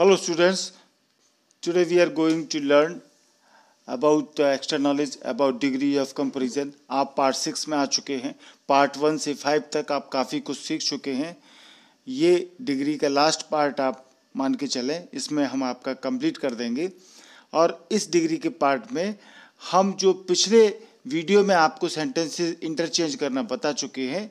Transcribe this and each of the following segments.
Hello students today we are going to learn about the extra knowledge about degree of comparison. आप part six में आ चुके हैं part one से five तक आप काफ़ी कुछ सीख चुके हैं ये डिग्री का लास्ट पार्ट आप मान के चलें इसमें हम आपका कंप्लीट कर देंगे और इस डिग्री के पार्ट में हम जो पिछले वीडियो में आपको सेंटेंसेज इंटरचेंज करना बता चुके हैं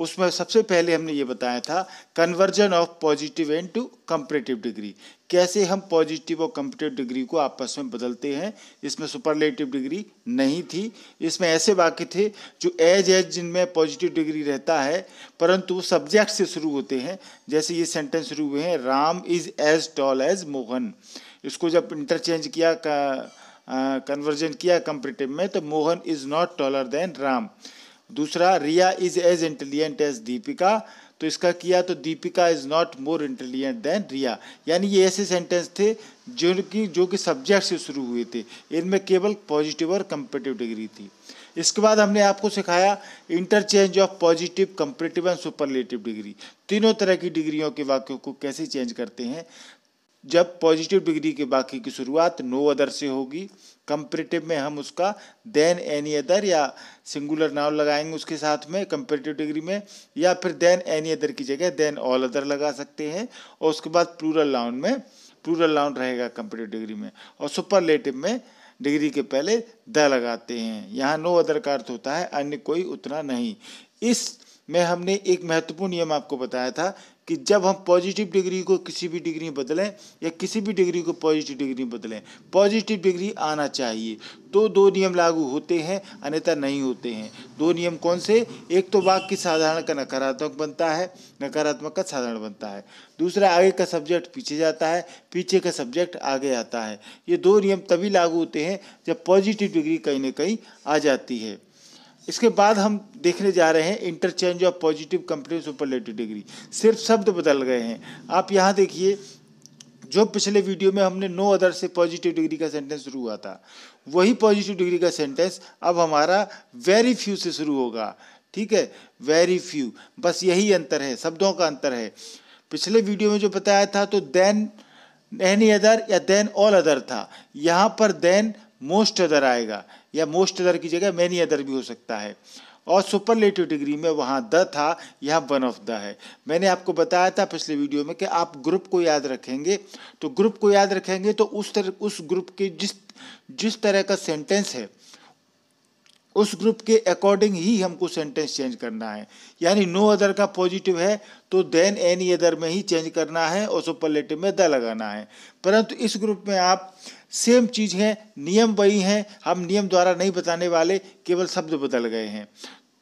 उसमें सबसे पहले हमने ये बताया था conversion of positive and to comparative degree कैसे हम पॉजिटिव और कम्पटेटिव डिग्री को आपस में बदलते हैं इसमें सुपरलेटिव डिग्री नहीं थी इसमें ऐसे वाक्य थे जो एज एज जिनमें पॉजिटिव डिग्री रहता है परंतु सब्जेक्ट से शुरू होते हैं जैसे ये सेंटेंस शुरू हुए हैं Ram is as tall as Mohan इसको जब इंटरचेंज किया कन्वर्जन किया कम्पटेटिव में तो Mohan is not taller than Ram दूसरा Riya is as intelligent as Deepika तो इसका किया तो Deepika is not more intelligent than Riya यानी ये ऐसे सेंटेंस थे जो कि जो कि सब्जेक्ट से शुरू हुए थे इनमें केवल पॉजिटिव और कंपेटिव डिग्री थी इसके बाद हमने आपको सिखाया interchange of positive comparative and superlative degree तीनों तरह की डिग्रियों के वाक्यों को कैसे चेंज करते हैं जब पॉजिटिव डिग्री के बाकी की शुरुआत नो अदर से होगी कंपेरेटिव में हम उसका देन एनी अदर या सिंगुलर नाउन लगाएंगे उसके साथ में कंपेरेटिव डिग्री में या फिर देन एनी अदर की जगह देन ऑल अदर लगा सकते हैं और उसके बाद प्लूरल नाउन में प्लूरल नाउन रहेगा कंपेरेटिव डिग्री में और सुपरलेटिव में डिग्री के पहले द लगाते हैं यहाँ नो अदर का अर्थ होता है अन्य कोई उतना नहीं इस में हमने एक महत्वपूर्ण नियम आपको बताया था कि जब हम पॉजिटिव डिग्री को किसी भी डिग्री में बदलें या किसी भी डिग्री को पॉजिटिव डिग्री में बदलें पॉजिटिव डिग्री आना चाहिए तो दो नियम लागू होते हैं अन्यथा नहीं होते हैं दो नियम कौन से एक तो वाक्य साधारण का नकारात्मक बनता है नकारात्मक का साधारण बनता है दूसरा आगे का सब्जेक्ट पीछे जाता है पीछे का सब्जेक्ट आगे आता है ये दो नियम तभी लागू होते हैं जब पॉजिटिव डिग्री कहीं ना कहीं आ जाती है इसके बाद हम देखने जा रहे हैं interchange of positive super superlative degree सिर्फ शब्द बदल गए हैं आप यहाँ देखिए जो पिछले वीडियो में हमने नो अदर से पॉजिटिव डिग्री का सेंटेंस शुरू हुआ था वही पॉजिटिव डिग्री का सेंटेंस अब हमारा वेरी फ्यू से शुरू होगा ठीक है वेरी फ्यू बस यही अंतर है शब्दों का अंतर है पिछले वीडियो में जो बताया था तो देन एनी अदर या देन ऑल अदर था यहाँ पर देन मोस्ट अदर आएगा या मोस्ट अदर की जगह मैनी अदर भी हो सकता है और सुपरलेटिव डिग्री में वहाँ द था यहाँ वन ऑफ द है मैंने आपको बताया था पिछले वीडियो में कि आप ग्रुप को याद रखेंगे तो ग्रुप को याद रखेंगे तो उस तरह उस ग्रुप के जिस जिस तरह का सेंटेंस है उस ग्रुप के अकॉर्डिंग ही हमको सेंटेंस चेंज करना है यानी नो अदर का पॉजिटिव है तो देन एनी अदर में ही चेंज करना है और सुपरलेटिव में द लगाना है परंतु इस ग्रुप में आप सेम चीज़ है नियम वही हैं हम नियम द्वारा नहीं बताने वाले केवल शब्द बदल गए हैं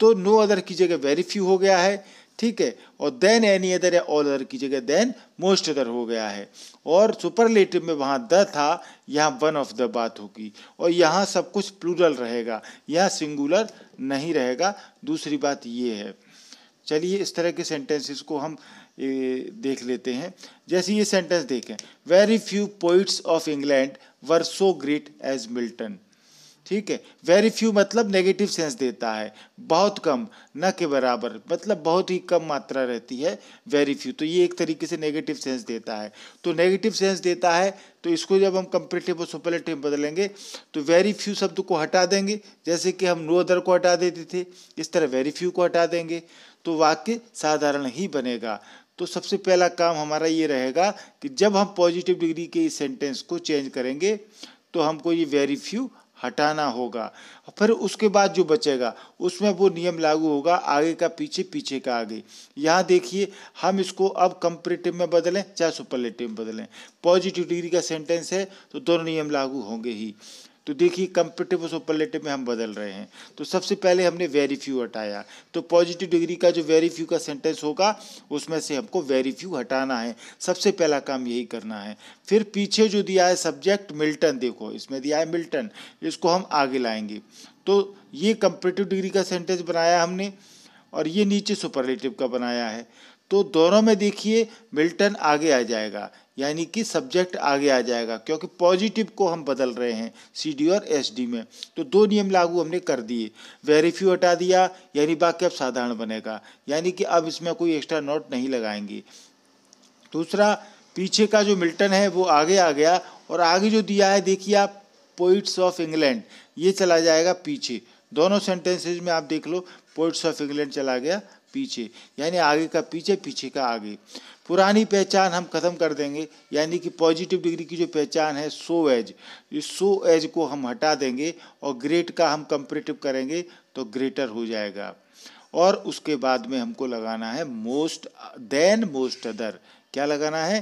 तो नो अदर की जगह वेरी फ्यू हो गया है ठीक है और देन एनी अदर या ऑल अदर की जगह देन मोस्ट अदर हो गया है और सुपरलेटिव में वहाँ द था यहाँ वन ऑफ द बात होगी और यहाँ सब कुछ प्लूरल रहेगा यहाँ सिंगुलर नहीं रहेगा दूसरी बात ये है चलिए इस तरह के सेंटेंसेस को हम देख लेते हैं जैसे ये सेंटेंस देखें very few poets of England were so great as Milton ठीक है वेरी फ्यू मतलब नेगेटिव सेंस देता है बहुत कम न के बराबर मतलब बहुत ही कम मात्रा रहती है वेरी फ्यू तो ये एक तरीके से नेगेटिव सेंस देता है तो नेगेटिव सेंस देता है तो इसको जब हम कंपेटिव और सुपरलेटिव बदलेंगे तो वेरी फ्यू शब्द को हटा देंगे जैसे कि हम नो अदर को हटा देते थे इस तरह वेरी फ्यू को हटा देंगे तो वाक्य साधारण ही बनेगा तो सबसे पहला काम हमारा ये रहेगा कि जब हम पॉजिटिव डिग्री के इस सेंटेंस को चेंज करेंगे तो हमको ये वेरी फ्यू हटाना होगा फिर उसके बाद जो बचेगा उसमें वो नियम लागू होगा आगे का पीछे पीछे का आगे यहाँ देखिए हम इसको अब कंपेरेटिव में बदलें चाहे सुपरलेटिव में बदलें पॉजिटिव डिग्री का सेंटेंस है तो दोनों नियम लागू होंगे ही तो देखिए कंपेटिव और सुपरलेटिव में हम बदल रहे हैं तो सबसे पहले हमने वेरी फ्यू हटाया तो पॉजिटिव डिग्री का जो वेरी फ्यू का सेंटेंस होगा उसमें से हमको वेरी फ्यू हटाना है सबसे पहला काम यही करना है फिर पीछे जो दिया है सब्जेक्ट मिल्टन देखो इसमें दिया है मिल्टन इसको हम आगे लाएंगे तो ये कंपेटिव डिग्री का सेंटेंस बनाया हमने और ये नीचे सुपरलेटिव का बनाया है तो दोनों में देखिए मिल्टन आगे आ जाएगा यानी कि सब्जेक्ट आगे आ जाएगा क्योंकि पॉजिटिव को हम बदल रहे हैं सी डी और एस डी में तो दो नियम लागू हमने कर दिए वेरीफ्यू हटा दिया यानी वाक्य अब साधारण बनेगा यानी कि अब इसमें कोई एक्स्ट्रा नोट नहीं लगाएंगे दूसरा पीछे का जो मिल्टन है वो आगे आ गया और आगे जो दिया है देखिए आप पोइट्स ऑफ इंग्लैंड ये चला जाएगा पीछे दोनों सेंटेंसेज में आप देख लो पोइट्स ऑफ इंग्लैंड चला गया पीछे यानी आगे का पीछे पीछे का आगे पुरानी पहचान हम ख़त्म कर देंगे यानी कि पॉजिटिव डिग्री की जो पहचान है सो एज इस सो एज को हम हटा देंगे और ग्रेट का हम कंपरेटिव करेंगे तो ग्रेटर हो जाएगा और उसके बाद में हमको लगाना है मोस्ट देन मोस्ट अदर क्या लगाना है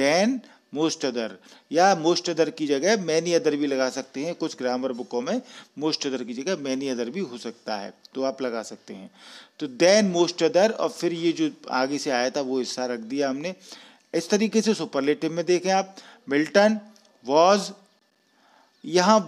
देन मोस्ट अदर या मोस्ट अदर की जगह मैनी अदर भी लगा सकते हैं कुछ ग्रामर बुकों में मोस्ट अदर की जगह मैनी अदर भी हो सकता है तो आप लगा सकते हैं तो देन मोस्ट अदर और फिर ये जो आगे से आया था वो हिस्सा रख दिया हमने इस तरीके से सुपरलेटिव में देखें आप मिल्टन वॉज यहाँ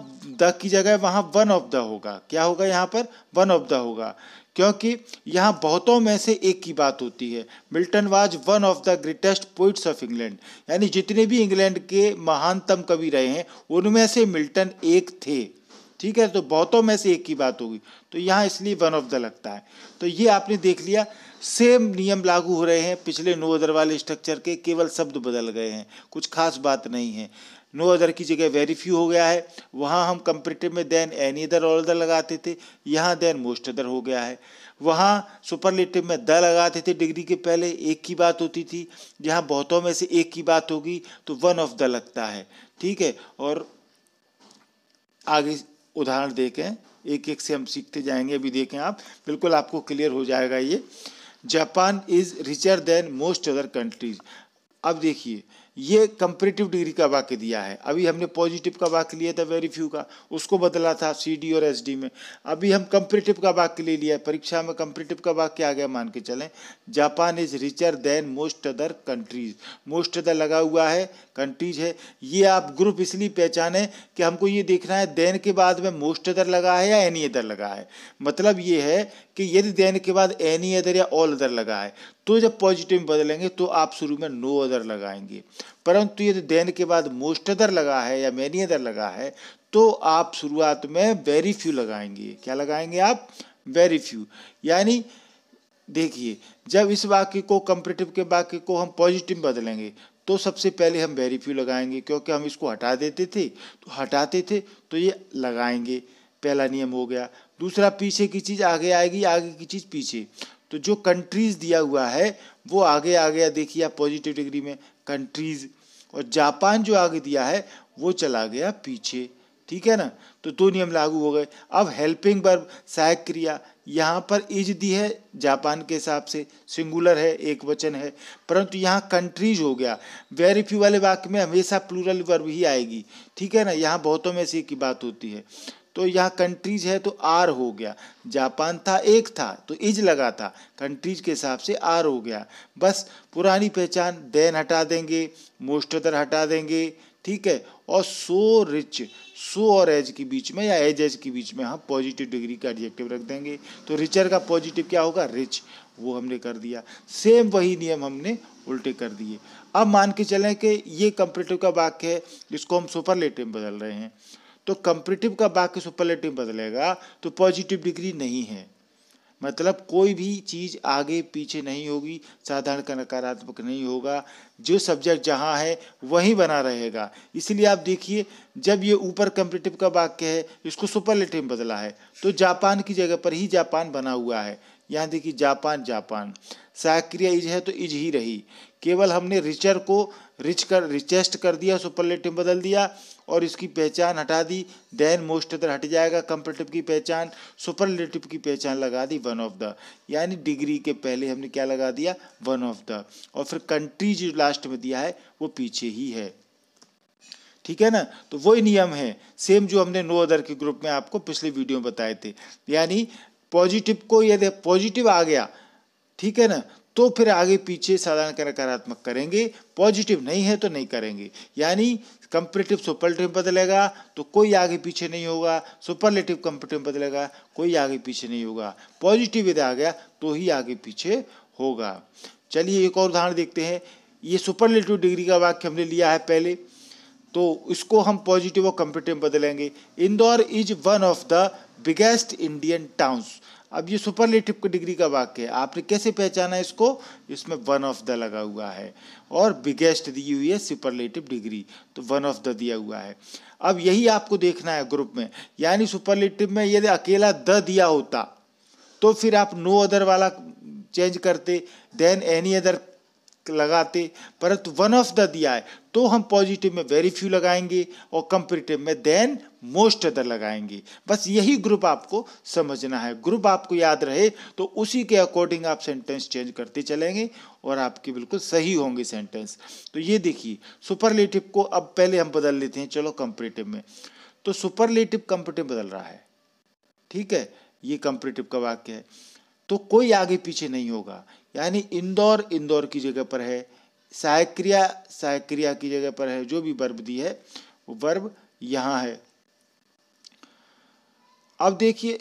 द की जगह वहाँ वन ऑफ द होगा क्या होगा यहाँ पर वन ऑफ द होगा क्योंकि यहाँ बहुतों में से एक की बात होती है Milton was one of the greatest poets of England यानी जितने भी इंग्लैंड के महानतम कवि रहे हैं उनमें से मिल्टन एक थे ठीक है तो बहुतों में से एक की बात होगी तो यहाँ इसलिए वन ऑफ द लगता है तो ये आपने देख लिया सेम नियम लागू हो रहे हैं पिछले नो अदर वाले स्ट्रक्चर के केवल शब्द बदल गए हैं कुछ खास बात नहीं है नो अदर की जगह वेरी फ्यू हो गया है वहाँ हम कंपेटिव में than any other all other लगाते थे यहाँ देन मोस्ट अदर हो गया है वहाँ सुपरलेटिव में द लगाते थे डिग्री के पहले एक की बात होती थी यहाँ बहुतों में से एक की बात होगी तो वन ऑफ द लगता है ठीक है और आगे उदाहरण देखें एक एक से हम सीखते जाएंगे अभी देखें आप बिल्कुल आपको क्लियर हो जाएगा ये Japan is richer than most other countries अब देखिए ये कंपेटिव डिग्री का वाक्य दिया है अभी हमने पॉजिटिव का वाक्य लिया था वेरी फ्यू का उसको बदला था सी और एस में अभी हम कंपेटिव का वाक्य ले लिया परीक्षा में कंपेटिव का वाक्य आ गया मान के चलें Japan is richer than most other countries most other लगा हुआ है कंट्रीज है ये आप ग्रुप इसलिए पहचाने कि हमको ये देखना है देन के बाद में मोस्ट अदर लगा है या एनी अदर लगा है मतलब ये है कि यदि देन के बाद एनी अदर या ऑल अदर लगा है तो जब पॉजिटिव बदलेंगे तो आप शुरू में नो अदर लगाएंगे परंतु यदि देन के बाद मोस्ट अदर लगा है या मैनी अदर लगा है तो आप शुरुआत में वेरी फ्यू लगाएंगे क्या लगाएंगे आप वेरी फ्यू यानी देखिए जब इस वाक्य को कंपेटिव के वाक्य को हम पॉजिटिव बदलेंगे तो सबसे पहले हम वेरी फ्यू लगाएंगे क्योंकि हम इसको हटा देते थे तो हटाते थे तो ये लगाएंगे पहला नियम हो गया दूसरा पीछे की चीज़ आगे आएगी आगे की चीज़ पीछे तो जो कंट्रीज़ दिया हुआ है वो आगे आ गया देखिए आप पॉजिटिव डिग्री में कंट्रीज़ और जापान जो आगे दिया है वो चला गया पीछे ठीक है ना तो दो नियम लागू हो गए अब हेल्पिंग वर्ब सहायक क्रिया यहाँ पर इज दी है जापान के हिसाब से सिंगुलर है एक वचन है परंतु यहाँ कंट्रीज हो गया वेरीफ्यू वाले वाक्य में हमेशा प्लूरल वर्ब ही आएगी ठीक है ना यहाँ बहुतों में से की बात होती है तो यहाँ कंट्रीज है तो आर हो गया जापान था एक था तो इज लगा था कंट्रीज के हिसाब से आर हो गया बस पुरानी पहचान देन हटा देंगे मोस्ट अदर हटा देंगे ठीक है और सो रिच सो और एज के बीच में या एज एज के बीच में हम पॉजिटिव डिग्री का एडजेक्टिव रख देंगे तो रिचर का पॉजिटिव क्या होगा रिच वो हमने कर दिया सेम वही नियम हमने उल्टे कर दिए अब मान के चलें कि ये कंपेटिव का वाक्य है जिसको हम सुपरलेटिव में बदल रहे हैं तो कंपेटिव का वाक्य सुपरलेटिव बदलेगा तो पॉजिटिव डिग्री नहीं है मतलब कोई भी चीज़ आगे पीछे नहीं होगी साधारण का नकारात्मक नहीं होगा जो सब्जेक्ट जहाँ है वहीं बना रहेगा इसलिए आप देखिए जब ये ऊपर कंपेटिव का वाक्य है इसको सुपरलेटिव में बदला है तो जापान की जगह पर ही जापान बना हुआ है यहाँ देखिए जापान जापान साक्रिया इज है तो इज ही रही केवल हमने रिचर को रिच कर रिचेस्ट कर दिया सुपरलेटिव बदल दिया और इसकी पहचान हटा दी देन मोस्ट अदर हट जाएगा कंपेटिव की पहचान सुपरलेटिव की पहचान लगा दी वन ऑफ द यानी डिग्री के पहले हमने क्या लगा दिया वन ऑफ द और फिर कंट्री जो लास्ट में दिया है वो पीछे ही है ठीक है ना तो वही नियम है सेम जो हमने नो अदर के ग्रुप में आपको पिछले वीडियो में बताए थे यानी पॉजिटिव को यदि पॉजिटिव आ गया ठीक है ना तो फिर आगे पीछे साधारण नकारात्मक करेंगे पॉजिटिव नहीं है तो नहीं करेंगे यानी कंपरेटिव सुपरलेटिव बदलेगा तो कोई आगे पीछे नहीं होगा सुपरलेटिव कंपरेटिव बदलेगा कोई आगे पीछे नहीं होगा पॉजिटिव यदि आ गया तो ही आगे पीछे होगा चलिए एक और उदाहरण देखते हैं ये सुपरलेटिव डिग्री का वाक्य हमने लिया है पहले तो इसको हम पॉजिटिव और कंपरेटिव बदलेंगे Indore is one of the biggest Indian towns अब ये सुपरलेटिव डिग्री का वाक्य है आपने कैसे पहचाना इसको इसमें वन ऑफ द लगा हुआ है और बिगेस्ट दी हुई है सुपरलेटिव डिग्री तो वन ऑफ द दिया हुआ है अब यही आपको देखना है ग्रुप में यानी सुपरलेटिव में यदि अकेला द दिया होता तो फिर आप नो अदर वाला चेंज करते देन एनी अदर लगाते परंतु वन ऑफ द दिया है तो हम पॉजिटिव में वेरी फ्यू लगाएंगे और कंपेरेटिव में देन मोस्ट अदर लगाएंगे बस यही ग्रुप आपको समझना है ग्रुप आपको याद रहे तो उसी के अकॉर्डिंग आप सेंटेंस चेंज करते चलेंगे और आपके बिल्कुल सही होंगे सेंटेंस तो ये देखिए सुपरलेटिव को अब पहले हम बदल लेते हैं चलो कंपेरेटिव में तो सुपरलेटिव कंपेरेटिव बदल रहा है ठीक है ये कंपेरेटिव का वाक्य है तो कोई आगे पीछे नहीं होगा यानी इंदौर इंदौर की जगह पर है सायक्रिया सायक्रिया की जगह पर है जो भी वर्ब दी है वो वर्ब यहाँ है अब देखिए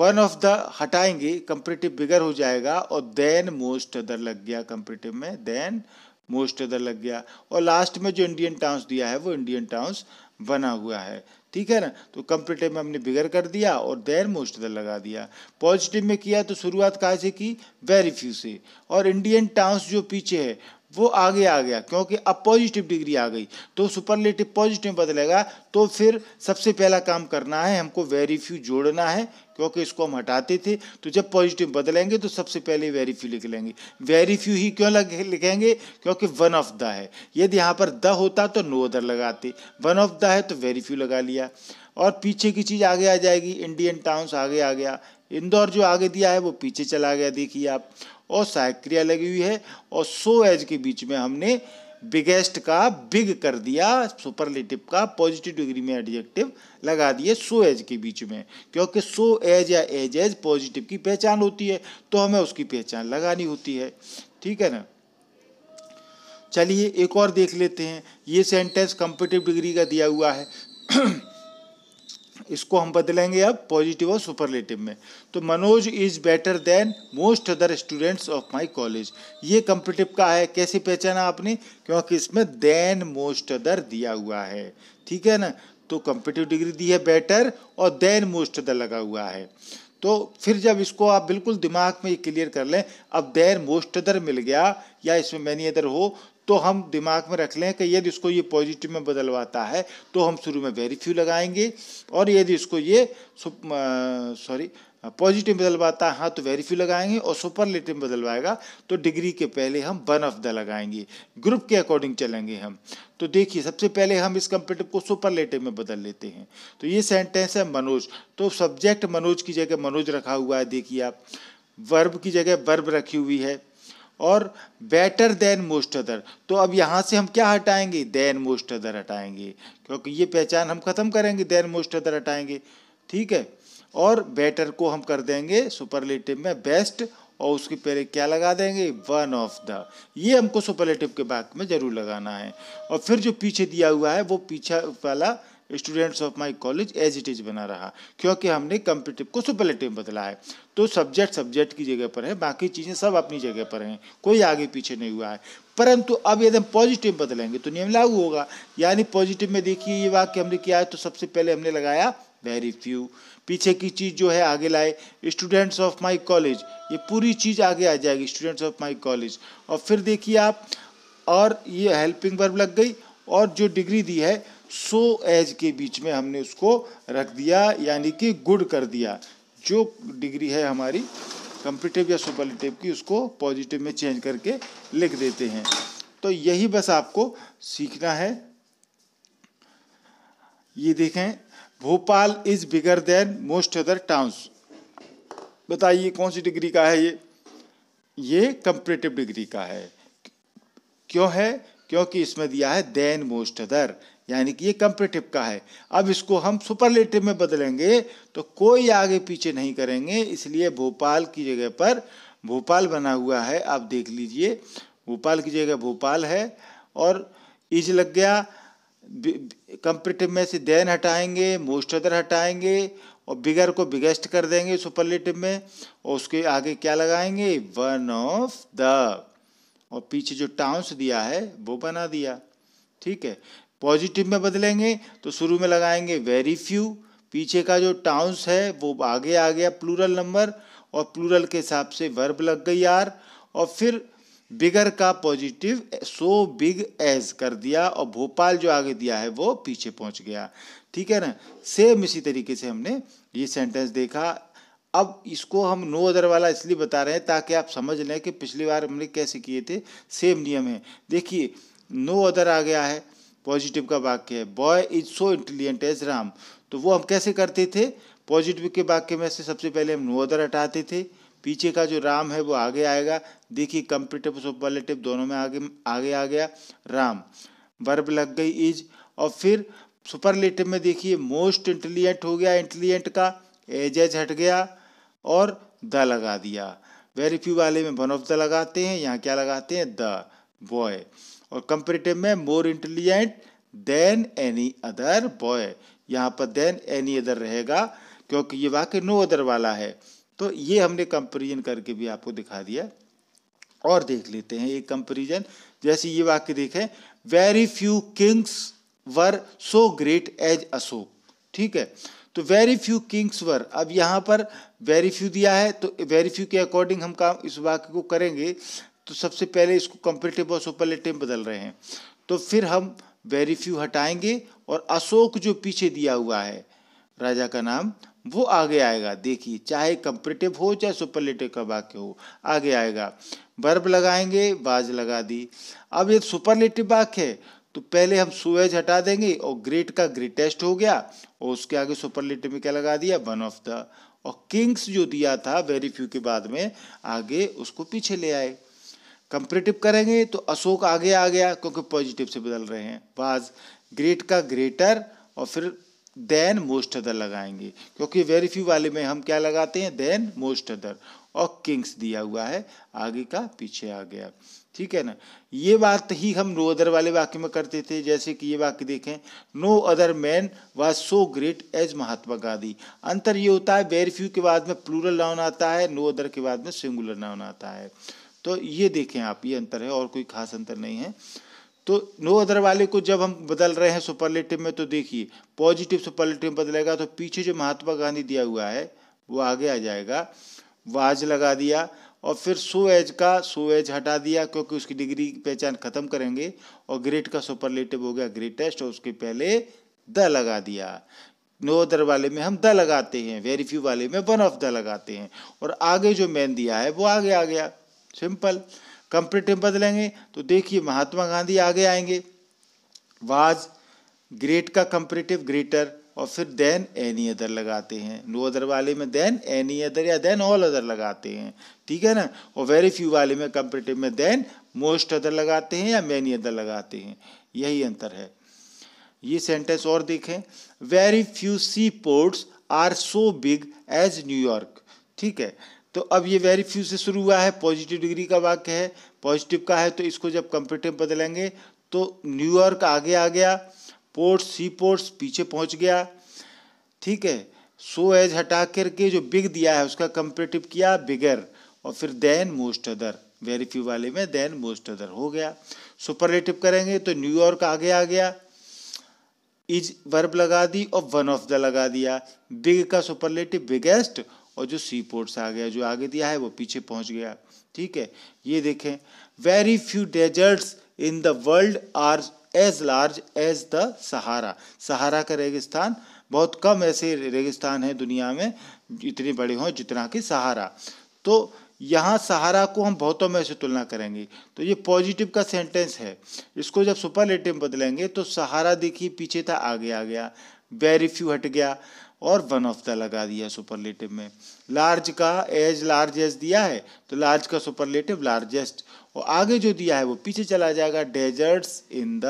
वन ऑफ द हटाएंगे कंपेटिव बिगर हो जाएगा और देन मोस्ट अदर लग गया कंपेटिव में देन मोस्ट अदर लग गया और लास्ट में जो इंडियन टाउंस दिया है वो इंडियन टाउंस बना हुआ है ठीक है ना तो कंप्यूटर में हमने बिगर कर दिया और देर मोस्ट देर लगा दिया पॉजिटिव में किया तो शुरुआत कहाँ से की वेरी फ्यू से और इंडियन टाउन्स जो पीछे है वो आगे आ गया क्योंकि अब पॉजिटिव डिग्री आ गई तो सुपरलेटिव पॉजिटिव बदलेगा तो फिर सबसे पहला काम करना है हमको वेरी फ्यू जोड़ना है क्योंकि इसको हम हटाते थे तो जब पॉजिटिव बदलेंगे तो सबसे पहले वेरी फ्यू लिख लेंगे वेरी फ्यू ही क्यों लिखेंगे क्योंकि वन ऑफ द है यदि यहाँ पर द होता तो नो अदर लगाते वन ऑफ द है तो वेरी फ्यू लगा लिया और पीछे की चीज़ आगे आ जाएगी इंडियन टाउन्स आगे आ गया इंदौर जो आगे दिया है वो पीछे चला गया देखिए आप और सहायक क्रिया लगी हुई है और सो एज के बीच में हमने बिगेस्ट का बिग कर दिया सुपरलेटिव का पॉजिटिव डिग्री में एडजेक्टिव लगा दिए सो एज के बीच में क्योंकि सो एज या एज एज पॉजिटिव की पहचान होती है तो हमें उसकी पहचान लगानी होती है ठीक है ना चलिए एक और देख लेते हैं ये सेंटेंस कंपिटिव डिग्री का दिया हुआ है इसको हम बदलेंगे अब पॉजिटिव और सुपरलेटिव में तो Manoj is better than most other students of my college ये कंपिटिव का है कैसे पहचाना आपने क्योंकि इसमें देन मोस्ट अदर दिया हुआ है ठीक है ना तो कंपिटिव डिग्री दी है बेटर और देन मोस्ट अदर लगा हुआ है तो फिर जब इसको आप बिल्कुल दिमाग में क्लियर कर लें अब देर मोस्ट अदर मिल गया या इसमें मैनी अदर हो तो हम दिमाग में रख लें कि यदि इसको ये पॉजिटिव में बदलवाता है तो हम शुरू में वेरी फ्यू लगाएंगे और यदि इसको ये सॉरी पॉजिटिव बदलवाता है हाँ तो वेरी फ्यू लगाएंगे और सुपर लेटिव बदलवाएगा तो डिग्री के पहले हम वन ऑफ द लगाएंगे ग्रुप के अकॉर्डिंग चलेंगे हम तो देखिए सबसे पहले हम इस कंपेटिव को सुपर लेटिव में बदल लेते हैं तो ये सेंटेंस है मनोज तो सब्जेक्ट मनोज की जगह मनोज रखा हुआ है देखिए आप वर्ब की जगह वर्ब रखी हुई है और बेटर देन मोस्ट अदर तो अब यहाँ से हम क्या हटाएंगे देन मोस्ट अदर हटाएंगे क्योंकि ये पहचान हम ख़त्म करेंगे देन मोस्ट अदर हटाएंगे ठीक है और बेटर को हम कर देंगे सुपरलेटिव में बेस्ट और उसके पहले क्या लगा देंगे वन ऑफ द ये हमको सुपरलेटिव के बाग में ज़रूर लगाना है और फिर जो पीछे दिया हुआ है वो पीछे वाला students of my college as it is बना रहा क्योंकि हमने कम्पिटिव को सुपरलेटिव बदला है तो सब्जेक्ट सब्जेक्ट की जगह पर है बाकी चीज़ें सब अपनी जगह पर हैं कोई आगे पीछे नहीं हुआ है परंतु अब यदि हम पॉजिटिव बदलेंगे तो नियम लागू होगा यानी पॉजिटिव में देखिए ये वाक्य हमने किया है तो सबसे पहले हमने लगाया वेरी फ्यू पीछे की चीज़ जो है आगे लाए स्टूडेंट्स ऑफ माई कॉलेज ये पूरी चीज़ आगे आ जाएगी स्टूडेंट्स ऑफ माई कॉलेज और फिर देखिए आप और ये हेल्पिंग वर्ब लग गई और जो डिग्री दी है सो एज के बीच में हमने उसको रख दिया यानी कि गुड कर दिया जो डिग्री है हमारी कंपिटिव या सुपरलेटिव की उसको पॉजिटिव में चेंज करके लिख देते हैं तो यही बस आपको सीखना है ये देखें Bhopal is bigger than most other towns बताइए कौन सी डिग्री का है ये ये कंपरेटिव डिग्री का है क्यों है क्योंकि इसमें दिया है देन मोस्ट अदर यानी कि ये कंपेटिव का है अब इसको हम सुपरलेटिव में बदलेंगे तो कोई आगे पीछे नहीं करेंगे इसलिए भोपाल की जगह पर भोपाल बना हुआ है आप देख लीजिए भोपाल की जगह भोपाल है और इज लग गया कंपेटिव में से देन हटाएंगे मोस्ट अदर हटाएंगे और बिगर को बिगेस्ट कर देंगे सुपरलेटिव में और उसके आगे क्या लगाएंगे वन ऑफ द और पीछे जो टाउंस दिया है वो बना दिया ठीक है पॉजिटिव में बदलेंगे तो शुरू में लगाएंगे वेरी फ्यू पीछे का जो टाउन्स है वो आगे आ गया प्लूरल नंबर और प्लूरल के हिसाब से वर्ब लग गई यार और फिर बिगर का पॉजिटिव सो बिग एज कर दिया और भोपाल जो आगे दिया है वो पीछे पहुंच गया ठीक है ना सेम इसी तरीके से हमने ये सेंटेंस देखा अब इसको हम नो अदर वाला इसलिए बता रहे हैं ताकि आप समझ लें कि पिछली बार हमने कैसे किए थे सेम नियम है देखिए नो अदर आ गया है पॉजिटिव का वाक्य है boy is so intelligent as Ram तो वो हम कैसे करते थे पॉजिटिव के वाक्य में से सबसे पहले हम नोदर हटाते थे पीछे का जो राम है वो आगे आएगा देखिए कंपेटिव सुपरलेटिव दोनों में आगे आगे आ गया राम वर्ब लग गई इज और फिर सुपरलेटिव में देखिए मोस्ट इंटेलिजेंट हो गया इंटेलिजेंट का एज एज हट गया और द लगा दिया वेरी फ्यू वाले में वन ऑफ द लगाते हैं यहाँ क्या लगाते हैं द बॉय और कंपेरेटिव में more intelligent than any other boy यहाँ पर देन एनी अदर रहेगा क्योंकि ये वाक्य नो अदर वाला है तो ये हमने कंपेरिजन करके भी आपको दिखा दिया और देख लेते हैं एक कंपेरिजन जैसे ये वाक्य देखें very few kings were so great as Ashok ठीक है तो वेरी फ्यू किंग्स वर अब यहाँ पर वेरी फ्यू दिया है तो वेरी फ्यू के अकॉर्डिंग हम काम इस वाक्य को करेंगे तो सबसे पहले इसको कंपेटिव और सुपरलेटिव बदल रहे हैं तो फिर हम वेरी फ्यू हटाएंगे और अशोक जो पीछे दिया हुआ है राजा का नाम वो आगे आएगा देखिए चाहे कंपेटिव हो चाहे सुपरलेटिव का वाक्य हो आगे आएगा बर्ब लगाएंगे बाज लगा दी अब ये सुपरलेटिव वाक्य है तो पहले हम सुज हटा देंगे और ग्रेट का ग्रेटेस्ट हो गया और उसके आगे सुपरलेटिव में क्या लगा दिया वन ऑफ द और किंग्स जो दिया था वेरी फ्यू के बाद में आगे उसको पीछे ले आए कंपेटिव करेंगे तो अशोक आगे आ गया क्योंकि पॉजिटिव से बदल रहे हैं बाज ग्रेट का ग्रेटर और फिर देन मोस्ट अदर लगाएंगे क्योंकि वेरी फ्यू वाले में हम क्या लगाते हैं देन मोस्ट अदर और किंग्स दिया हुआ है आगे का पीछे आ गया ठीक है ना ये बात ही हम नो अदर वाले वाक्य में करते थे जैसे कि ये वाक्य देखें no other man was so great as Mahatma Gandhi अंतर ये होता है वेरी फ्यू के बाद में प्लूरल नाउन आता है नो अदर के बाद में सिंगुलर नाउन आता है तो ये देखें आप ये अंतर है और कोई खास अंतर नहीं है तो नो अदर वाले को जब हम बदल रहे हैं सुपरलेटिव में तो देखिए पॉजिटिव सुपरलेटिव में बदलेगा तो पीछे जो महात्मा गांधी दिया हुआ है वो आगे आ जाएगा वाज लगा दिया और फिर सो एज का सो एज हटा दिया क्योंकि उसकी डिग्री की पहचान खत्म करेंगे और ग्रेट का सुपरलेटिव हो गया ग्रेटेस्ट और उसके पहले द लगा दिया नो अदर वाले में हम द लगाते हैं वेरी फ्यू वाले में वन ऑफ द लगाते हैं और आगे जो मैन दिया है वो आगे आ गया सिंपल कंपेटिव बदलेंगे तो देखिए महात्मा गांधी आगे आएंगे वाज ग्रेट का कंपेटिव ग्रेटर और फिर देन एनी अदर लगाते हैं नो अदर वाले में देन एनी अदर या देन ऑल अदर लगाते हैं ठीक है ना और वेरी फ्यू वाले में कंपेटिव में देन मोस्ट अदर लगाते हैं या मैनी अदर लगाते हैं यही अंतर है ये सेंटेंस और देखें very few sea ports are so big as New York ठीक है तो अब ये वेरी फ्यू से शुरू हुआ है पॉजिटिव डिग्री का वाक्य है पॉजिटिव का है तो इसको जब कंपेटिव बदलेंगे तो न्यूयॉर्क आगे आ गया पोर्ट्स सी पोर्ट्स पीछे पहुंच गया ठीक है सो एज हटा करके जो बिग दिया है उसका कंपेटिव किया बिगर और फिर than most other very few वाले में देन मोस्ट अदर हो गया सुपरलेटिव करेंगे तो न्यूयॉर्क आगे आ गया इज वर्ब लगा दी और वन ऑफ द लगा दिया बिग का सुपरलेटिव बिगेस्ट और जो सी पोर्ट से आ गया जो आगे दिया है वो पीछे पहुंच गया ठीक है ये देखें very few deserts in the world are as large as the Sahara Sahara का रेगिस्तान बहुत कम ऐसे रेगिस्तान है दुनिया में इतने बड़े हों जितना कि सहारा तो यहाँ सहारा को हम बहुतों में से तुलना करेंगे तो ये पॉजिटिव का सेंटेंस है इसको जब सुपरलेटिव बदलेंगे तो सहारा देखिए पीछे था आगे आ गया वेरी फ्यू हट गया और वन ऑफ द लगा दिया सुपरलेटिव में लार्ज का एज लार्जेस्ट दिया है तो लार्ज का सुपरलेटिव लार्जेस्ट और आगे जो दिया है वो पीछे चला जाएगा डेजर्ट्स इन द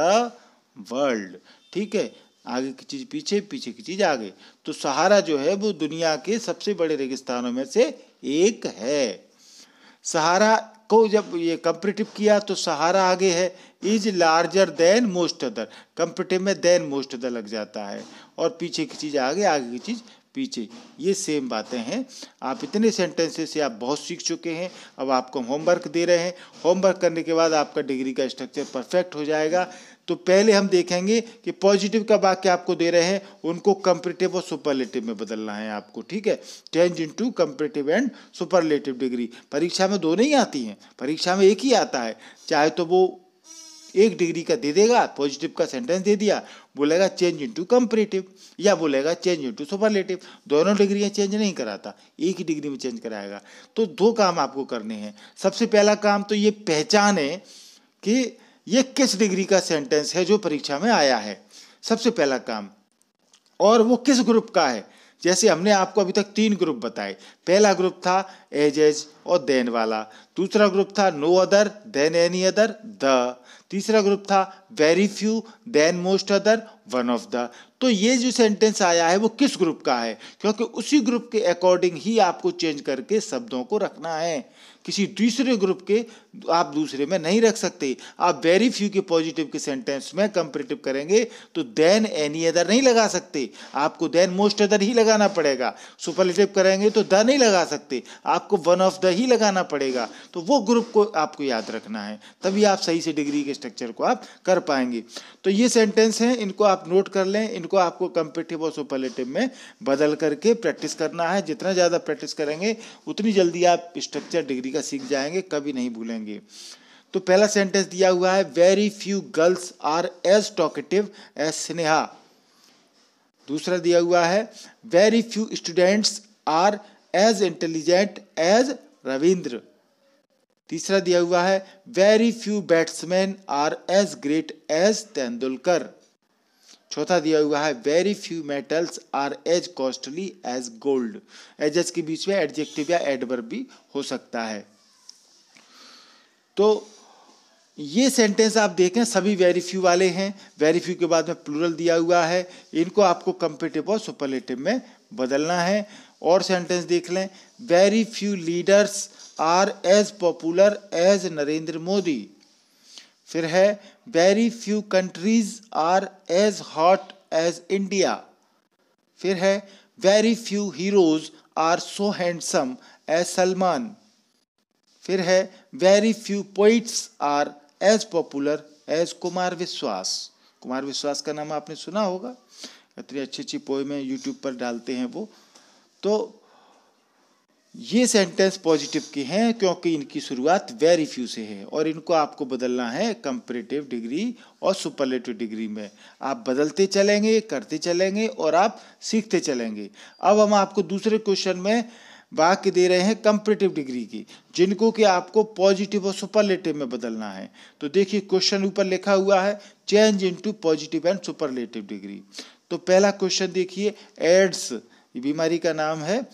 वर्ल्ड ठीक है आगे की चीज़ पीछे पीछे की चीज़ आगे तो सहारा जो है वो दुनिया के सबसे बड़े रेगिस्तानों में से एक है सहारा को जब ये कंपेटिव किया तो सहारा आगे है is larger than most other comparative में देन मोस्ट अदर लग जाता है और पीछे की चीज़ आगे आगे की चीज़ पीछे ये सेम बातें हैं आप इतने सेंटेंसेस से आप बहुत सीख चुके हैं अब आपको होमवर्क दे रहे हैं होमवर्क करने के बाद आपका डिग्री का स्ट्रक्चर परफेक्ट हो जाएगा तो पहले हम देखेंगे कि पॉजिटिव का वाक्य आपको दे रहे हैं उनको कंपेटिव और सुपरलेटिव में बदलना है आपको ठीक है change into comparative and superlative degree परीक्षा में दो नहीं आती हैं परीक्षा में एक ही आता है चाहे तो वो एक डिग्री का दे देगा पॉजिटिव का सेंटेंस दे दिया बोलेगा चेंज इनटू कंपरेटिव या बोलेगा चेंज इनटू सुपरलेटिव दोनों डिग्रियाँ चेंज नहीं कराता एक ही डिग्री में चेंज कराएगा तो दो काम आपको करने हैं सबसे पहला काम तो ये पहचान है कि ये किस डिग्री का सेंटेंस है जो परीक्षा में आया है सबसे पहला काम और वो किस ग्रुप का है जैसे हमने आपको अभी तक तीन ग्रुप बताए पहला ग्रुप था एज एज और देन वाला दूसरा ग्रुप था no other than any other the तीसरा ग्रुप था very few than most other one of the तो ये जो सेंटेंस आया है वो किस ग्रुप का है क्योंकि उसी ग्रुप के अकॉर्डिंग ही आपको चेंज करके शब्दों को रखना है किसी दूसरे ग्रुप के आप दूसरे में नहीं रख सकते आप वेरी फ्यू के पॉजिटिव के सेंटेंस में कंपेटिव करेंगे तो देन एनी अदर नहीं लगा सकते आपको देन मोस्ट अदर ही लगाना पड़ेगा सुपरलेटिव करेंगे तो द नहीं लगा सकते आपको वन ऑफ द ही लगाना पड़ेगा तो वो ग्रुप को आपको याद रखना है तभी आप सही से डिग्री के स्ट्रक्चर को आप कर पाएंगे तो ये सेंटेंस हैं इनको आप नोट कर लें इनको आपको कम्पिटिव और सुपरलेटिव में बदल करके प्रैक्टिस करना है जितना ज़्यादा प्रैक्टिस करेंगे उतनी जल्दी आप स्ट्रक्चर डिग्री का सीख जाएंगे कभी नहीं भूलेंगे तो पहला सेंटेंस दिया हुआ है very few girls are as talkative as Sneha दूसरा दिया हुआ है very few students are as intelligent as Ravindra तीसरा दिया हुआ है very few batsmen are as great as Tendulkar चौथा दिया हुआ है very few metals are as costly as gold as के बीच में एडजेक्टिव या एडवर्ब भी हो सकता है तो ये सेंटेंस आप देखें सभी वेरी फ्यू वाले हैं वेरी फ्यू के बाद में प्लूरल दिया हुआ है इनको आपको कंपेटिव और सुपरलेटिव में बदलना है और सेंटेंस देख लें very few leaders are as popular as Narendra Modi फिर है very few countries are as hot as India फिर है very few heroes are so handsome as Salman फिर है very few poets are as popular as Kumar Vishwas Kumar विश्वास का नाम आपने सुना होगा इतनी अच्छी अच्छी पोएमें यूट्यूब पर डालते हैं वो तो ये सेंटेंस पॉजिटिव के हैं क्योंकि इनकी शुरुआत वेरी फ्यू से है और इनको आपको बदलना है कंपरेटिव डिग्री और सुपरलेटिव डिग्री में आप बदलते चलेंगे करते चलेंगे और आप सीखते चलेंगे अब हम आपको दूसरे क्वेश्चन में वाक्य दे रहे हैं कंपरेटिव डिग्री की जिनको कि आपको पॉजिटिव और सुपरलेटिव में बदलना है तो देखिए क्वेश्चन ऊपर लिखा हुआ है change into positive and superlative degree तो पहला क्वेश्चन देखिए एड्स बीमारी का नाम है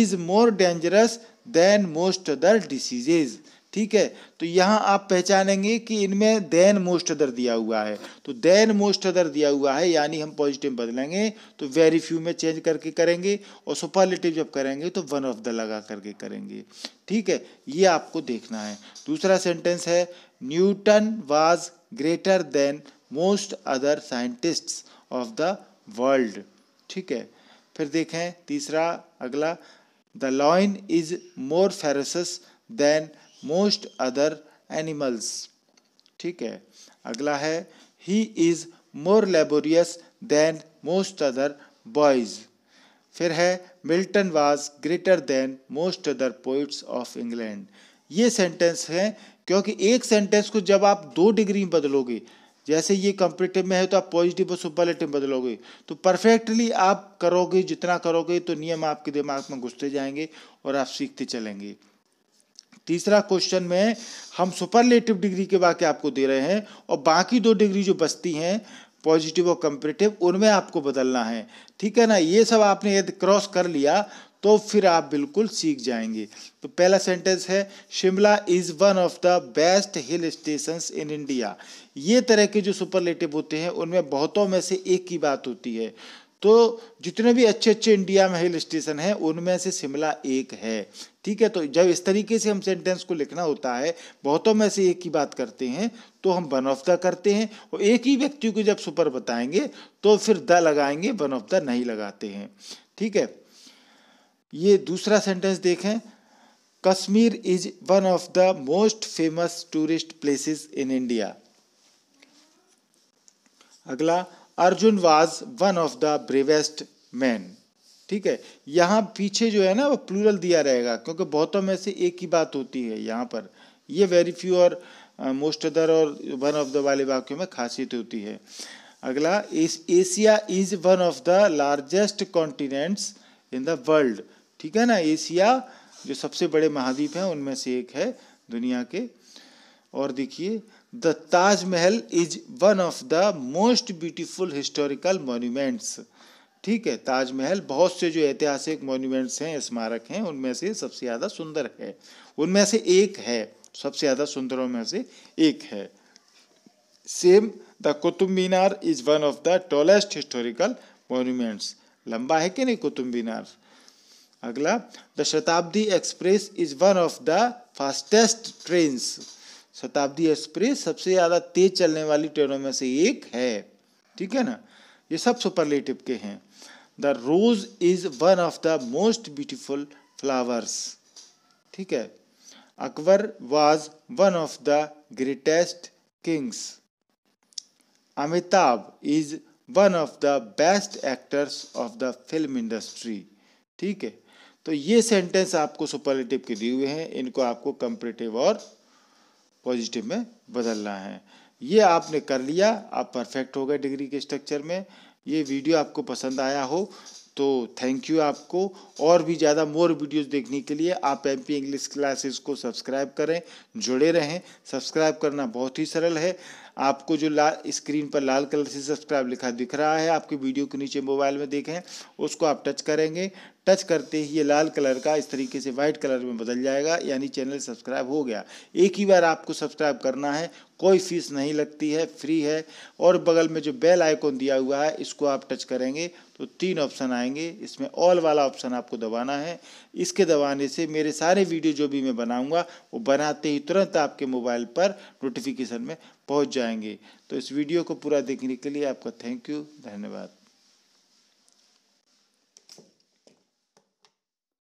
is more dangerous than most other diseases ठीक है तो यहाँ आप पहचानेंगे कि इनमें देन मोस्ट अदर दिया हुआ है तो देन मोस्ट अदर दिया हुआ है यानी हम पॉजिटिव बदलेंगे तो वेरी फ्यू में चेंज करके करेंगे और सुपरलेटिव जब करेंगे तो वन ऑफ द लगा करके करेंगे ठीक है ये आपको देखना है दूसरा सेंटेंस है Newton was greater than most other scientist of the world ठीक है फिर देखें तीसरा अगला the lion is more ferocious than most other animals ठीक है अगला है he is more laborious than most other boys फिर है Milton was greater than most other poets of England ये सेंटेंस हैं क्योंकि एक सेंटेंस को जब आप दो डिग्री में बदलोगे जैसे ये कंपेटिव में है तो आप पॉजिटिव और सुपरलेटिव बदलोगे तो परफेक्टली आप करोगे जितना करोगे तो नियम आपके दिमाग में घुसते जाएंगे और आप सीखते चलेंगे तीसरा क्वेश्चन में हम सुपरलेटिव डिग्री के वाक्य आपको दे रहे हैं और बाकी दो डिग्री जो बचती हैं पॉजिटिव और कंपेटिव उनमें आपको बदलना है ठीक है ना ये सब आपने यदि क्रॉस कर लिया तो फिर आप बिल्कुल सीख जाएंगे तो पहला सेंटेंस है Shimla is one of the best hill station in India ये तरह के जो सुपरलेटिव होते हैं उनमें बहुतों में से एक की बात होती है तो जितने भी अच्छे अच्छे इंडिया में हिल स्टेशन हैं उनमें से शिमला एक है ठीक है तो जब इस तरीके से हम सेंटेंस को लिखना होता है बहुतों में से एक की बात करते हैं तो हम वन ऑफ द करते हैं और एक ही व्यक्ति को जब सुपर बताएंगे तो फिर द लगाएंगे वन ऑफ द नहीं लगाते हैं ठीक है ये दूसरा सेंटेंस देखें Kashmir is one of the most famous tourist places in India अगला Arjun was one of the bravest man ठीक है यहां पीछे जो है ना वो प्लूरल दिया रहेगा क्योंकि बहुतों में से एक ही बात होती है यहां पर ये वेरी फ्यू और मोस्ट अदर और वन ऑफ द वाले वाक्यों में खासियत होती है अगला Asia is one of the largest continents in the world ठीक है ना एशिया जो सबसे बड़े महाद्वीप हैं उनमें से एक है दुनिया के और देखिए the Taj Mahal is one of the most beautiful historical monuments ठीक है ताजमहल बहुत से जो ऐतिहासिक मॉन्यूमेंट्स हैं स्मारक हैं उनमें से सबसे ज़्यादा सुंदर है उनमें से एक है सबसे ज़्यादा सुंदरों में से एक है same the Qutub Minar is one of the tallest historical monuments लंबा है कि नहीं कुतुब मीनार अगला the Shatabdi Express is one of the fastest train Shatabdi Express सबसे ज़्यादा तेज चलने वाली ट्रेनों में से एक है ठीक है ना ये सब सुपरलेटिव के हैं the rose is one of the most beautiful flowers ठीक है Akbar was one of the greatest kings Amitabh is one of the best actors of the film industry ठीक है तो ये सेंटेंस आपको सुपरलेटिव के दिए हुए हैं इनको आपको कंपरेटिव और पॉजिटिव में बदलना है ये आपने कर लिया आप परफेक्ट हो गए डिग्री के स्ट्रक्चर में ये वीडियो आपको पसंद आया हो तो थैंक यू आपको और भी ज़्यादा मोर वीडियोस देखने के लिए आप एम पी इंग्लिश क्लासेस को सब्सक्राइब करें जुड़े रहें सब्सक्राइब करना बहुत ही सरल है आपको जो ला स्क्रीन पर लाल कलर से सब्सक्राइब लिखा दिख रहा है आपकी वीडियो के नीचे मोबाइल में देखें उसको आप टच करेंगे टच करते ही ये लाल कलर का इस तरीके से वाइट कलर में बदल जाएगा यानी चैनल सब्सक्राइब हो गया एक ही बार आपको सब्सक्राइब करना है कोई फीस नहीं लगती है फ्री है और बगल में जो बेल आइकॉन दिया हुआ है इसको आप टच करेंगे तो तीन ऑप्शन आएंगे इसमें ऑल वाला ऑप्शन आपको दबाना है इसके दबाने से मेरे सारे वीडियो जो भी मैं बनाऊंगा वो बनाते ही तुरंत आपके मोबाइल पर नोटिफिकेशन में पहुंच जाएंगे तो इस वीडियो को पूरा देखने के लिए आपका थैंक यू धन्यवाद